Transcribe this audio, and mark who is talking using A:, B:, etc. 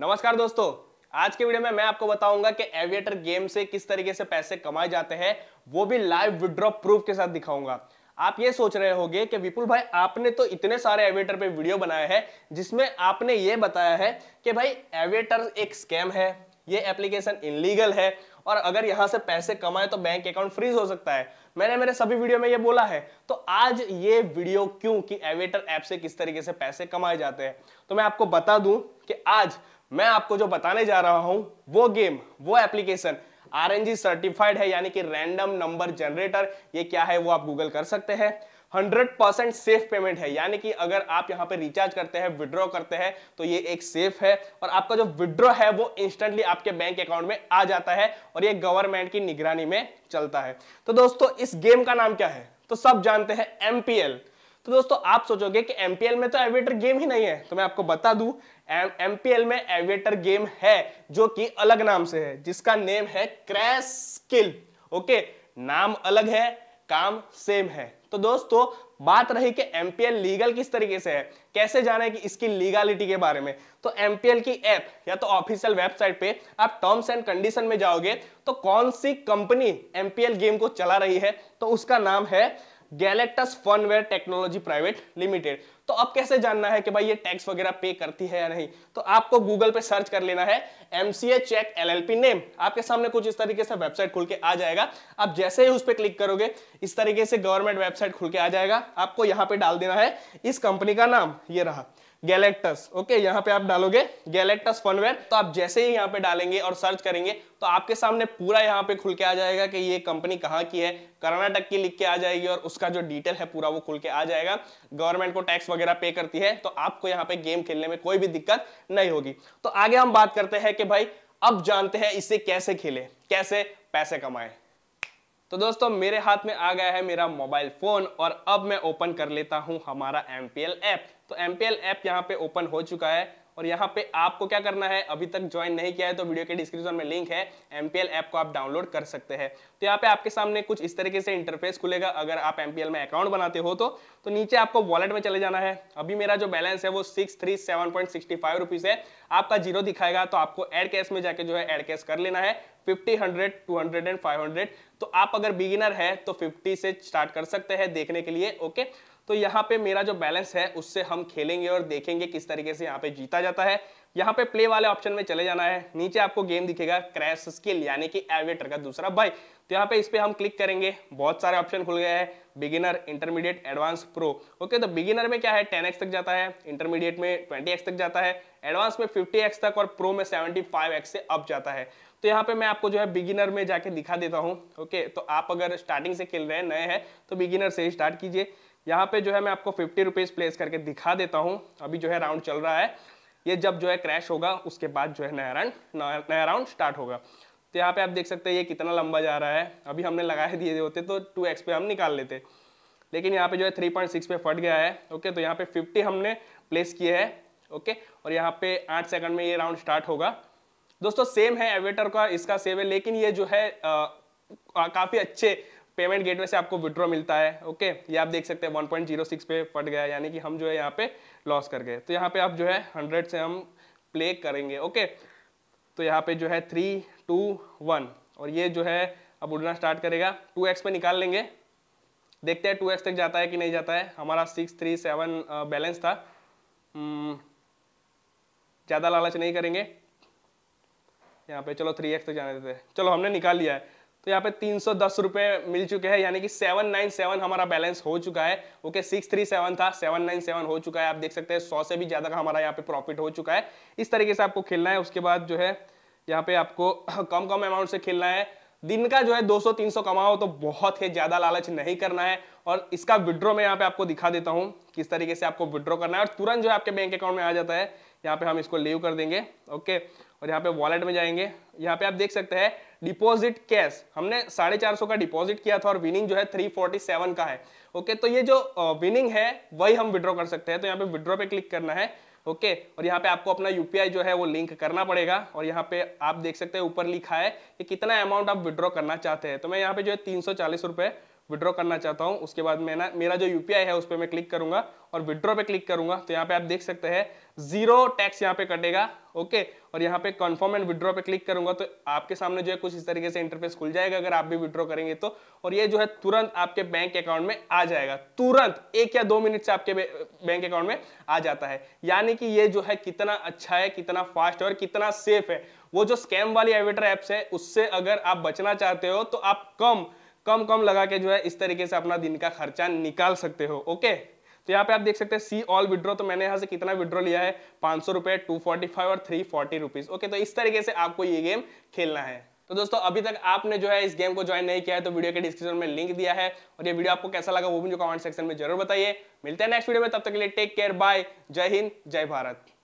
A: नमस्कार दोस्तों आज के वीडियो में मैं आपको बताऊंगा कि एविएटर गेम से किस तरीके से पैसे कमाए जाते हैं वो भी लाइव विड्रॉ प्रूफ के साथ दिखाऊंगा आप ये सोच रहे होंगे कि विपुल भाई आपने तो इतने सारे एविएटर पे वीडियो बनाए हैं जिसमें आपने ये बताया है कि भाई एविएटर एक स्कैम है ये एप्लीकेशन इनलीगल है और अगर यहाँ से पैसे कमाए तो बैंक अकाउंट फ्रीज हो सकता है मैंने मेरे सभी वीडियो में ये बोला है तो आज ये वीडियो क्यों कि एवेटर ऐप से किस तरीके से पैसे कमाए जाते हैं तो मैं आपको बता दूं कि आज मैं आपको जो बताने जा रहा हूं वो गेम वो एप्लीकेशन आर सर्टिफाइड है यानी कि रैंडम नंबर जनरेटर ये क्या है वो आप गूगल कर सकते हैं 100% सेफ पेमेंट है यानी कि अगर आप यहाँ पे रिचार्ज करते हैं विड्रॉ करते हैं तो ये एक सेफ है और आपका जो विड्रॉ है वो इंस्टेंटली आपके बैंक अकाउंट में आ जाता है और ये गवर्नमेंट की निगरानी में चलता है तो दोस्तों इस गेम का नाम क्या है तो सब जानते हैं एमपीएल तो दोस्तों आप सोचोगे कि एमपीएल में तो एविएटर गेम ही नहीं है तो मैं आपको बता दू एमपीएल में एविएटर गेम है जो कि अलग नाम से है जिसका नेम है क्रैश स्किल ओके नाम अलग है काम सेम है तो दोस्तों बात रही कि एमपीएल लीगल किस तरीके से है कैसे जाने कि इसकी लीगालिटी के बारे में तो एमपीएल की ऐप या तो ऑफिशियल वेबसाइट पे आप टर्म्स एंड कंडीशन में जाओगे तो कौन सी कंपनी एमपीएल गेम को चला रही है तो उसका नाम है Galactus Funware technology private limited तो अब कैसे जानना है कि भाई ये टैक्स वगैरह पे करती है या नहीं तो आपको गूगल पे सर्च कर लेना है एमसीए चेक एलएलपी नेम आपके सामने कुछ इस तरीके से वेबसाइट खुल के आ जाएगा आप जैसे ही उस पर क्लिक करोगे इस तरीके से गवर्नमेंट वेबसाइट खुल के आ जाएगा आपको यहाँ पे डाल देना है इस कंपनी का नाम ये रहा गैलेक्टस ओके यहाँ पे आप डालोगे गैलेक्टस फनवेयर तो आप जैसे ही यहाँ पे डालेंगे और सर्च करेंगे तो आपके सामने पूरा यहाँ पे खुल के आ जाएगा कि ये कंपनी कहाँ की है कर्नाटक की लिख के आ जाएगी और उसका जो डिटेल है पूरा वो खुल के आ जाएगा गवर्नमेंट को टैक्स वगैरह पे करती है तो आपको यहाँ पे गेम खेलने में कोई भी दिक्कत नहीं होगी तो आगे हम बात करते हैं कि भाई अब जानते हैं इसे कैसे खेले कैसे पैसे कमाए तो दोस्तों मेरे हाथ में आ गया है मेरा मोबाइल फोन और अब मैं ओपन कर लेता हूं हमारा एम ऐप तो एम ऐप यहाँ पे ओपन हो चुका है और यहाँ पे आपको क्या करना है अभी तक ज्वाइन नहीं किया है तो वीडियो के डिस्क्रिप्शन में लिंक है एम ऐप को आप डाउनलोड कर सकते हैं तो यहाँ पे आपके सामने कुछ इस तरीके से इंटरफेस खुलेगा अगर आप एम में अकाउंट बनाते हो तो तो नीचे आपको वॉलेट में चले जाना है अभी मेरा जो बैलेंस है वो six three seven point sixty five rupees है आपका जीरो दिखाएगा तो आपको एड कैश में जाके जो है एड कैश कर लेना है hundred two hundred and five hundred तो आप अगर बिगिनर है तो फिफ्टी से स्टार्ट कर सकते हैं देखने के लिए ओके तो यहाँ पे मेरा जो बैलेंस है उससे हम खेलेंगे और देखेंगे किस तरीके से यहाँ पे जीता जाता है यहाँ पे प्ले वाले ऑप्शन में चले जाना है नीचे आपको गेम दिखेगा क्रैश स्किल यानी कि एवेटर का दूसरा भाई तो यहाँ पे इस पर हम क्लिक करेंगे बहुत सारे ऑप्शन खुल गए हैं beginner intermediate advance pro okay तो बिगिनर में क्या है टेन तक जाता है इंटरमीडिएट में ट्वेंटी तक जाता है एडवांस में फिफ्टी तक और प्रो में सेवेंटी से अप जाता है तो यहाँ पे मैं आपको जो है बिगिनर में जाके दिखा देता हूँ ओके तो आप अगर स्टार्टिंग से खेल रहे हैं नए हैं तो बिगिनर से ही स्टार्ट कीजिए यहाँ पे जो है मैं आपको फिफ्टी रुपीज़ प्लेस करके दिखा देता हूँ अभी जो है राउंड चल रहा है ये जब जो है क्रैश होगा उसके बाद जो है नया राउंड नया राउंड स्टार्ट होगा तो यहाँ पे आप देख सकते हैं ये कितना लंबा जा रहा है अभी हमने लगाए दिए होते तो टू पे हम निकाल लेते लेकिन यहाँ पे जो है थ्री पॉइंट सिक्स पे फट गया है ओके तो यहाँ पे फिफ्टी हमने प्लेस किए है ओके और यहाँ पे आठ सेकंड में ये राउंड स्टार्ट होगा दोस्तों सेम है एवेटर का इसका सेम है लेकिन ये जो है आ, काफी अच्छे पेमेंट गेटवे से आपको विड्रॉ मिलता है ओके ये आप देख सकते हैं 1.06 पे फट गया यानी कि हम जो है यहाँ पे लॉस कर गए तो यहाँ पे आप जो है 100 से हम प्ले करेंगे ओके तो यहाँ पे जो है थ्री टू वन और ये जो है अब उड़ना स्टार्ट करेगा टू एक्स पे निकाल लेंगे देखते हैं टू एक्स तक जाता है कि नहीं जाता है हमारा सिक्स थ्री सेवन बैलेंस था हम्म, ज़्यादा लालच नहीं करेंगे यहाँ पे चलो थ्री एक्स तक जाने देते चलो हमने निकाल लिया है तो यहाँ पे तीन सौ दस रुपये मिल चुके हैं यानी कि सेवन नाइन सेवन हमारा बैलेंस हो चुका है ओके सिक्स थ्री सेवन था सेवन नाइन सेवन हो चुका है आप देख सकते हैं सौ से भी ज़्यादा का हमारा यहाँ पे प्रॉफिट हो चुका है इस तरीके से आपको खेलना है उसके बाद जो है यहाँ पे आपको कम कम अमाउंट से खेलना है दिन का जो है 200-300 कमाओ तो बहुत ही ज़्यादा लालच नहीं करना है और इसका विड्रॉ मैं यहाँ पे आपको दिखा देता हूँ किस तरीके से आपको विड्रॉ करना है और तुरंत जो है आपके बैंक अकाउंट में आ जाता है यहाँ पे हम इसको लीव कर देंगे ओके और यहाँ पे वॉलेट में जाएंगे यहाँ पे आप देख सकते हैं डिपॉजिट कैश हमने साढ़े चार सौ का डिपॉजिट किया था और विनिंग जो है थ्री फोर्टी सेवन का है ओके तो ये जो विनिंग है वही हम विड्रॉ कर सकते हैं तो यहाँ पे विड्रॉ पे क्लिक करना है ओके और यहाँ पे आपको अपना यूपीआई जो है वो लिंक करना पड़ेगा और यहाँ पे आप देख सकते हैं ऊपर लिखा है कि कितना अमाउंट आप विड्रॉ करना चाहते हैं तो मैं यहाँ पे जो है तीन सौ चालीस रुपए विड्रॉ करना चाहता हूँ उसके बाद मैं ना मेरा जो यूपीआई है उस पर मैं क्लिक करूंगा और विड्रॉ पे क्लिक करूंगा तो यहाँ पे आप देख सकते हैं जीरो टैक्स यहाँ पे कटेगा ओके और यहाँ पे कन्फर्म एंड विड्रॉ पे क्लिक करूंगा तो आपके सामने जो है कुछ इस तरीके से इंटरफेस खुल जाएगा अगर आप भी विड्रॉ करेंगे तो और ये जो है तुरंत आपके बैंक अकाउंट में आ जाएगा तुरंत एक या दो मिनट से आपके बैंक अकाउंट में आ जाता है यानी कि ये जो है कितना अच्छा है कितना फास्ट है और कितना सेफ है वो जो स्कैम वाली एवेटर एप्स है उससे अगर आप बचना चाहते हो तो आप कम कम कम लगा के जो है इस तरीके से अपना दिन का खर्चा निकाल सकते हो ओके तो यहाँ पे आप देख सकते हैं सी ऑल विड्रॉ तो मैंने यहाँ से कितना विड्रॉ लिया है पांच सौ रुपए टू फोर्टी फाइव और थ्री फोर्टी रुपीज़ ओके तो इस तरीके से आपको ये गेम खेलना है तो दोस्तों अभी तक आपने जो है इस गेम को ज्वाइन नहीं किया है तो वीडियो के डिस्क्रिप्शन में लिंक दिया है और ये वीडियो आपको कैसा लगा वो भी मुझे कमेंट सेक्शन में जरूर बताइए मिलते हैं नेक्स्ट वीडियो में तब तक के लिए टेक केयर बाय जय हिंद जय भारत